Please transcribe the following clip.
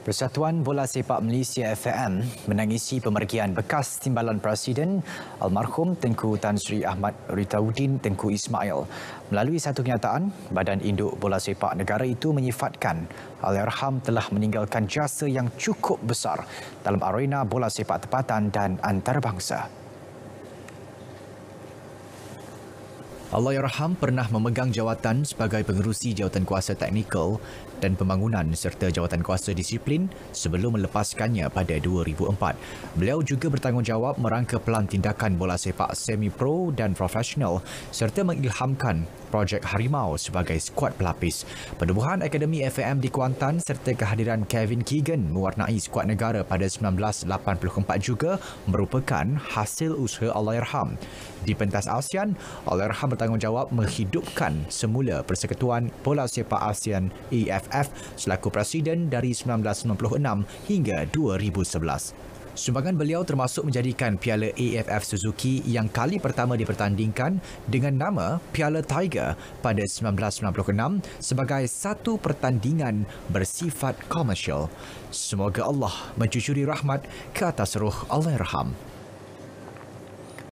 Persatuan Bola Sepak Malaysia FAM menangisi pemergian bekas timbalan Presiden Almarhum Tengku Tan Sri Ahmad Ritaudin Tengku Ismail. Melalui satu kenyataan, Badan Induk Bola Sepak Negara itu menyifatkan al Alirham telah meninggalkan jasa yang cukup besar dalam arena bola sepak tempatan dan antarabangsa. Allahyarham pernah memegang jawatan sebagai pengerusi jawatan kuasa teknikal dan Pembangunan serta jawatan kuasa disiplin sebelum melepaskannya pada 2004. Beliau juga bertanggungjawab merangka pelan tindakan bola sepak semi-pro dan profesional serta mengilhamkan projek Harimau sebagai skuad pelapis. Penubuhan Akademi FAM di Kuantan serta kehadiran Kevin Keegan mewarnai skuad negara pada 1984 juga merupakan hasil usaha Allahyarham. Di pentas ASEAN, Allahyarham bertanggungjawab menghidupkan semula Persekutuan Bola Sepak ASEAN AFA. PFF selaku presiden dari 1996 hingga 2011. Sumbangan beliau termasuk menjadikan Piala AFF Suzuki yang kali pertama dipertandingkan dengan nama Piala Tiger pada 1996 sebagai satu pertandingan bersifat komersial. Semoga Allah mencucuri rahmat ke atas ruh Allah Rahman.